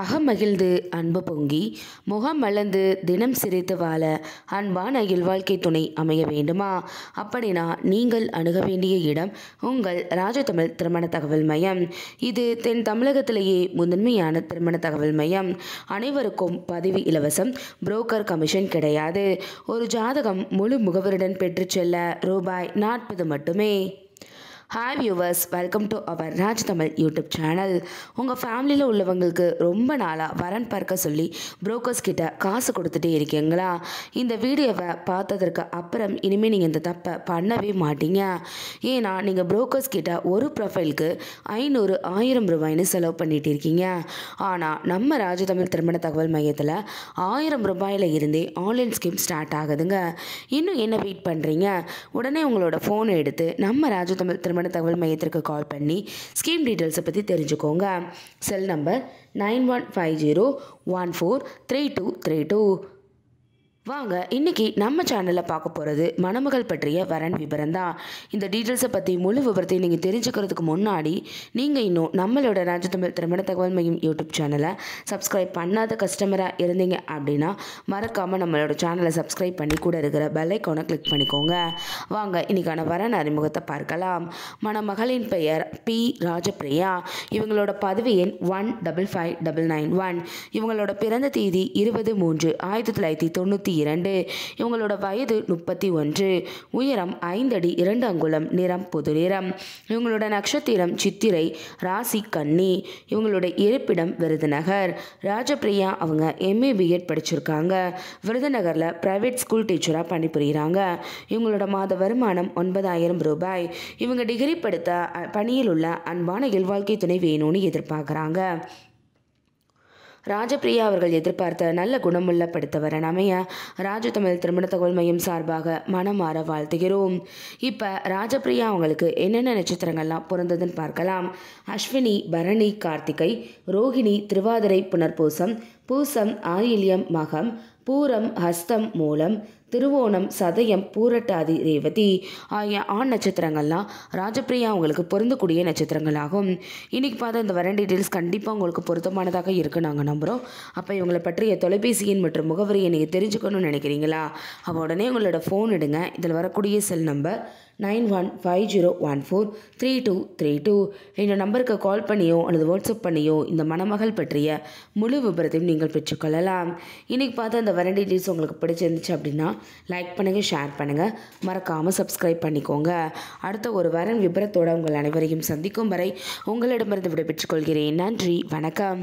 அகமகிழ்ந்து அன்பு பொங்கி முகம் மலர்ந்து தினம் சிரித்து வாழ அன்பான இல்வாழ்க்கை துணை அமைய வேண்டுமா அப்படின்னா நீங்கள் அணுக வேண்டிய இடம் உங்கள் ராஜதமிழ் திருமண தகவல் மையம் இது தென் தமிழகத்திலேயே முதன்மையான திருமண தகவல் மையம் அனைவருக்கும் பதவி இலவசம் புரோக்கர் கமிஷன் கிடையாது ஒரு ஜாதகம் முழு முகவருடன் பெற்று செல்ல ரூபாய் நாற்பது மட்டுமே hi viewers welcome to our Raj Tamil YouTube channel உங்கள் ஃபேமிலியில் உள்ளவங்களுக்கு ரொம்ப நாளாக வரன் பார்க்க சொல்லி புரோக்கர்ஸ் கிட்ட காசு கொடுத்துட்டே இருக்கீங்களா இந்த வீடியோவை பார்த்ததற்கு அப்புறம் இனிமேல் நீங்கள் இந்த தப்பை பண்ணவே மாட்டீங்க ஏன்னா நீங்கள் புரோக்கர்ஸ் கிட்ட ஒரு ப்ரொஃபைலுக்கு ஐநூறு ஆயிரம் ரூபாய்னு செலவு பண்ணிகிட்டு இருக்கீங்க ஆனால் நம்ம ராஜ தமிழ் திருமண தகவல் மையத்தில் ஆயிரம் ரூபாயில் இருந்தே ஆன்லைன் ஸ்கீம் ஸ்டார்ட் ஆகுதுங்க இன்னும் என்ன வெயிட் பண்ணுறீங்க உடனே உங்களோட ஃபோனை எடுத்து நம்ம ராஜ தமிழ் திருமண நிறுவன தகவல் மையத்திற்கு கால் பண்ணி ஸ்கீம் டீட்டெயில்ஸை பற்றி தெரிஞ்சுக்கோங்க cell number nine one five zero one four three two three two வாங்க இன்னைக்கு நம்ம சேனலில் பார்க்க போகிறது மணமகள் பற்றிய வரன் விவரம் தான் இந்த டீட்டெயில்ஸை பற்றி முழு விபரத்தையும் நீங்கள் தெரிஞ்சுக்கிறதுக்கு முன்னாடி நீங்கள் இன்னும் நம்மளோட ராஜதமிழ் திருமண தகவல் மையம் யூடியூப் சேனலை சப்ஸ்கிரைப் பண்ணாத கஸ்டமராக இருந்தீங்க அப்படின்னா மறக்காமல் நம்மளோட சேனலை சப்ஸ்கிரைப் பண்ணி கூட இருக்கிற பெல்லைக்கோனை கிளிக் பண்ணிக்கோங்க வாங்க இன்றைக்கான வரன் அறிமுகத்தை பார்க்கலாம் மணமகளின் பெயர் பி ராஜபிரியா இவங்களோட பதவி எண் one double five double nine one இவங்களோட பிறந்த தேதி இருபது மூன்று ஆயிரத்தி தொள்ளாயிரத்தி தொண்ணூற்றி முப்பத்தி இரண்டு இவங்களோட வயது முப்பத்தி ஒன்று உயரம் ஐந்தடி இரண்டு அங்குலம் நிறம் பொது நிறம் இவங்களோட நட்சத்திரம் சித்திரை ராசி கன்னி இவங்களோட இருப்பிடம் விருதுநகர் ராஜபிரியா அவங்க எம்ஏ பிஎட் படிச்சிருக்காங்க விருதுநகரில் ப்ரைவேட் ஸ்கூல் டீச்சராக பணிபுரிகிறாங்க இவங்களோட மாத வருமானம் ஒன்பதாயிரம் ரூபாய் இவங்க டிகிரி படுத்த பணியில் உள்ள அன்பான இல்வாழ்க்கை துணை வேணும்னு எதிர்பார்க்குறாங்க ராஜபிரியா அவர்கள் எதிர்பார்த்த நல்ல குணமுள்ள படுத்தவரன் அமைய ராஜ தமிழ் திருமண தகவல் மையம் சார்பாக மனமாற வாழ்த்துகிறோம் இப்போ ராஜபிரியா அவங்களுக்கு என்னென்ன நட்சத்திரங்கள்லாம் பிறந்ததுன்னு பார்க்கலாம் அஸ்வினி பரணி கார்த்திகை ரோஹிணி திருவாதிரை புனர்பூசம் பூசம் ஆயில்யம் மகம் பூரம் ஹஸ்தம் மூலம் திருவோணம் சதயம் பூரட்டாதி ரேவதி ஆகிய ஆண் நட்சத்திரங்கள்லாம் ராஜப்பிரியா உங்களுக்கு பொருந்தக்கூடிய நட்சத்திரங்களாகும் இன்றைக்கி பார்த்த இந்த வர டீட்டெயில்ஸ் கண்டிப்பாக உங்களுக்கு பொருத்தமானதாக இருக்குது நாங்கள் நம்புகிறோம் அப்போ இவங்களை பற்றிய தொலைபேசி எண் மற்றும் முகவரியை நீங்கள் தெரிஞ்சுக்கணும்னு நினைக்கிறீங்களா அப்போ உடனே உங்களோட ஃபோன் எடுங்க இதில் வரக்கூடிய cell number nine one five zero one four three two three two என்ற நம்பருக்கு கால் பண்ணியோ அல்லது வாட்ஸ்அப் பண்ணியோ இந்த மணமகள் பற்றிய முழு விபரத்தையும் நீங்கள் பெற்றுக்கொள்ளலாம் இன்றைக்கி பார்த்து அந்த வரண்டி டீட்டெயில்ஸ் உங்களுக்கு பிடிச்சிருந்துச்சு அப்படின்னா லைக் பண்ணுங்கள் ஷேர் பண்ணுங்கள் மறக்காமல் சப்ஸ்கிரைப் பண்ணிக்கோங்க அடுத்த ஒரு வரன் விபரத்தோடு உங்கள் அனைவரையும் சந்திக்கும் வரை உங்களிடமிருந்து விடைபெற்றுக் கொள்கிறேன் நன்றி வணக்கம்